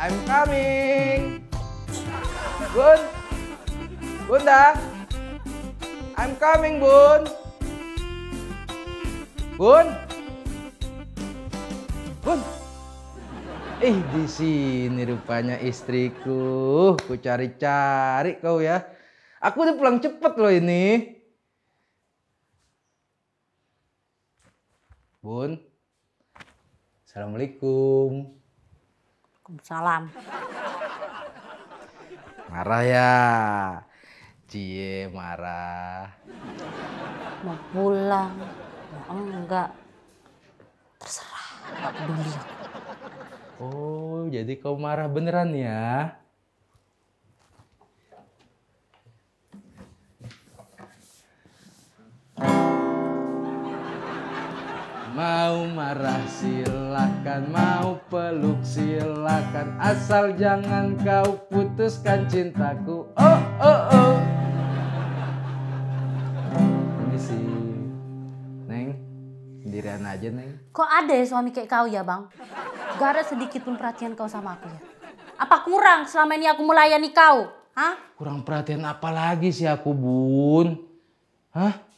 I'm coming. Bun. Bunda. I'm coming, Bun. Bun. Bun. Ih, eh, di sini rupanya istriku. Ku cari-cari kau ya. Aku udah pulang cepet loh ini. Bun. Assalamualaikum. Salam. Marah ya. Cie marah. Mau pulang. Mau enggak. Terserah. Enggak peduli aku. Oh, jadi kau marah beneran ya? Mau marah silakan, mau peluk silakan, asal jangan kau putuskan cintaku. Oh oh oh. Permisi, Neng, sendirian aja Neng. Kok ada ya suami kayak kau ya bang? Gak ada sedikit pun perhatian kau sama aku ya. Apa kurang selama ini aku melayani kau? Hah? Kurang perhatian apa lagi sih aku bun? Hah?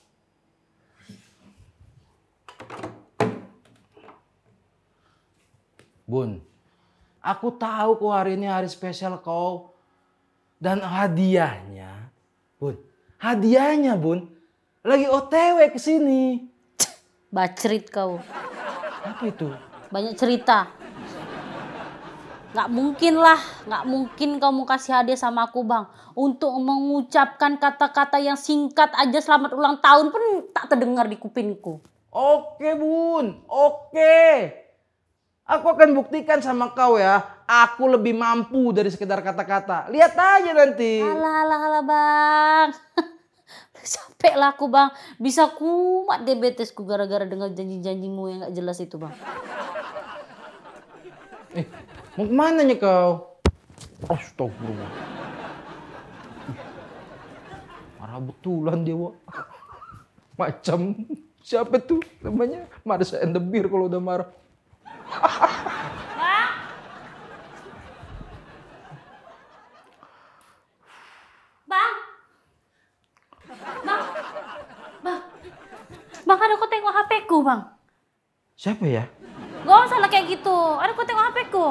Bun, aku tahu kok hari ini hari spesial kau. Dan hadiahnya, Bun, hadiahnya Bun, lagi OTW ke sini. Bacrit kau. Apa itu? Banyak cerita. Gak mungkin lah, gak mungkin kamu kasih hadiah sama aku bang. Untuk mengucapkan kata-kata yang singkat aja selamat ulang tahun pun tak terdengar di kupingku. Oke bun, oke. Aku akan buktikan sama kau ya, aku lebih mampu dari sekedar kata-kata. Lihat aja nanti. Alah, alah, alah bang. Capek lah aku bang, bisa kumat diabetesku gara-gara dengar janji-janjimu yang gak jelas itu bang. Eh, mau kemana nih kau? Astagfirullah. Marah betulan dia, Wak. Macam siapa tuh namanya? Marah saya endebir kalau udah marah. Bang. Bang. Bang. Bang, ada kok tengok HP ku, Bang. Siapa ya? Gak usah lah kayak gitu. Ada kok tengok HP ku.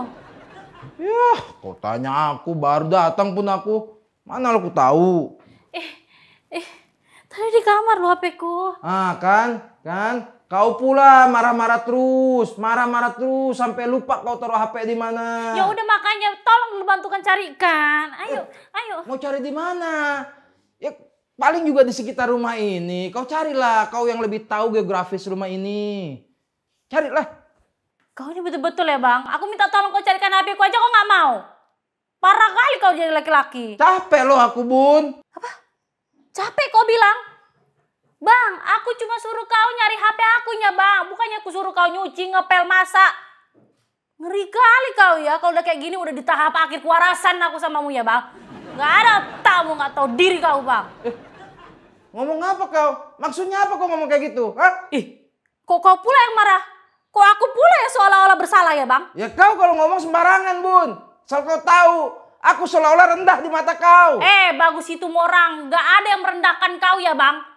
Ya, kau tanya aku, baru datang pun aku. Mana lo ku tahu? Eh, eh, tadi di kamar lo HP ku. Ah, kan, kan. Kau pula marah-marah terus, marah-marah terus sampai lupa kau taruh HP di mana. Ya udah makanya tolong lu bantukan carikan. Ayo, eh, ayo. Mau cari di mana? Ya paling juga di sekitar rumah ini. Kau carilah, kau yang lebih tahu geografis rumah ini. Carilah. Kau ini betul-betul ya bang. Aku minta tolong kau carikan HP ku aja kau nggak mau. Parah kali kau jadi laki-laki. Capek loh aku bun. Apa? Capek kau bilang? Bang, aku cuma suruh kau nyari HP aku ya, bang. Bukannya aku suruh kau nyuci, ngepel, masak. Ngeri kali kau ya, kalau udah kayak gini udah di tahap akhir kewarasan aku samamu ya bang. Gak ada tamu, gak tahu diri kau bang. Eh, ngomong apa kau? Maksudnya apa kau ngomong kayak gitu? Hah? Ih, kok kau pula yang marah? Kok aku pula yang seolah-olah bersalah ya bang? Ya kau kalau ngomong sembarangan bun. Soal kau tahu, aku seolah-olah rendah di mata kau. Eh, bagus itu orang. Gak ada yang merendahkan kau ya bang.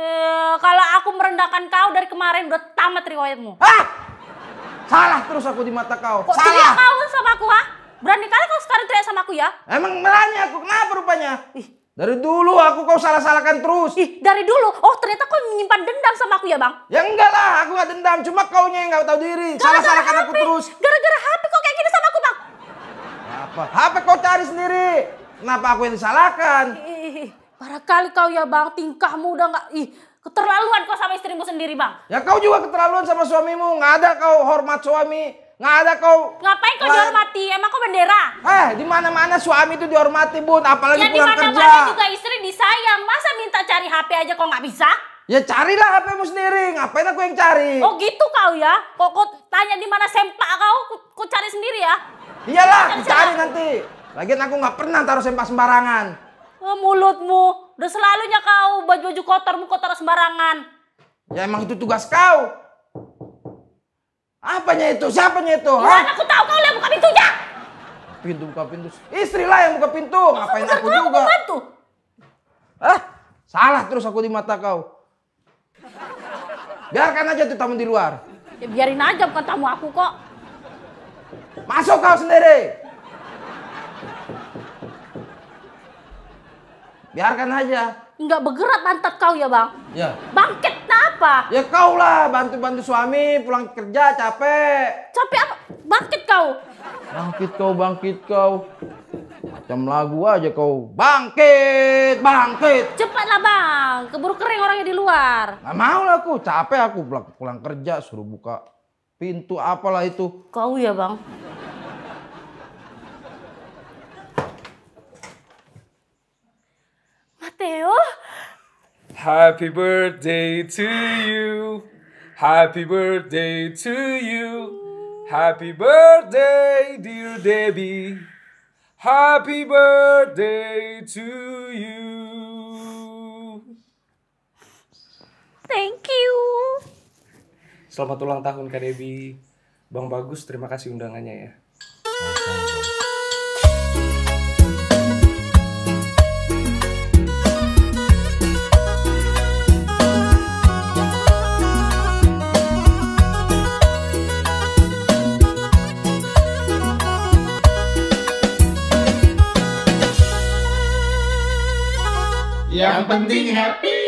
Eh, kalau aku merendahkan kau dari kemarin udah tamat riwayatmu. Ah! Salah terus aku di mata kau. Kok Salah. kau sama aku, ah? Berani kali kau sekarang teriak sama aku ya? Emang berani aku, kenapa rupanya? Ih. Dari dulu aku kau salah-salahkan terus. Ih, dari dulu? Oh, ternyata kau menyimpan dendam sama aku ya, Bang? Ya enggak lah, aku gak dendam. Cuma kau nya yang gak tahu diri. Salah-salahkan aku terus. Gara-gara HP kau kayak gini sama aku, Bang. Apa? HP kau cari sendiri. Kenapa aku yang disalahkan? Ih kali kau ya bang, tingkahmu udah nggak ih keterlaluan kau sama istrimu sendiri bang. Ya kau juga keterlaluan sama suamimu, nggak ada kau hormat suami, nggak ada kau. Ngapain kau dihormati? Emang kau bendera? Eh di mana mana suami itu dihormati bun, apalagi ya, pulang kerja. Ya di mana mana juga istri disayang, masa minta cari HP aja kau nggak bisa? Ya carilah HPmu sendiri, ngapain aku yang cari? Oh gitu kau ya? Kok kau tanya di mana sempak kau, kau cari sendiri ya? Iyalah, cari, cari nanti. Lagian aku nggak pernah taruh sempak sembarangan. Eh, mulutmu. Udah selalunya kau baju-baju kotormu kotor sembarangan. Ya emang itu tugas kau. Apanya itu? Siapanya itu? Ya, aku tahu kau yang buka pintunya. Pintu buka pintu. Istri lah yang buka pintu. Masa Ngapain aku kau, juga? Aku Hah? Eh, salah terus aku di mata kau. Biarkan aja tuh tamu di luar. Ya biarin aja bukan tamu aku kok. Masuk kau sendiri. Biarkan aja. Enggak bergerak pantat kau ya bang? Ya. Bangkit apa? Ya kau lah bantu-bantu suami pulang kerja capek. Capek apa? Bangkit kau. Bangkit kau, bangkit kau. Macam lagu aja kau. Bangkit, bangkit. Cepatlah bang, keburu kering orangnya di luar. nggak mau lah aku, capek aku pulang, pulang kerja suruh buka pintu apalah itu. Kau ya bang. 해요? Happy birthday to you. Happy birthday to you. Happy birthday dear Debbie. Happy birthday to you. Thank you. Selamat ulang tahun Kak Debbie. Bang Bagus, terima kasih undangannya ya. Yang penting happy.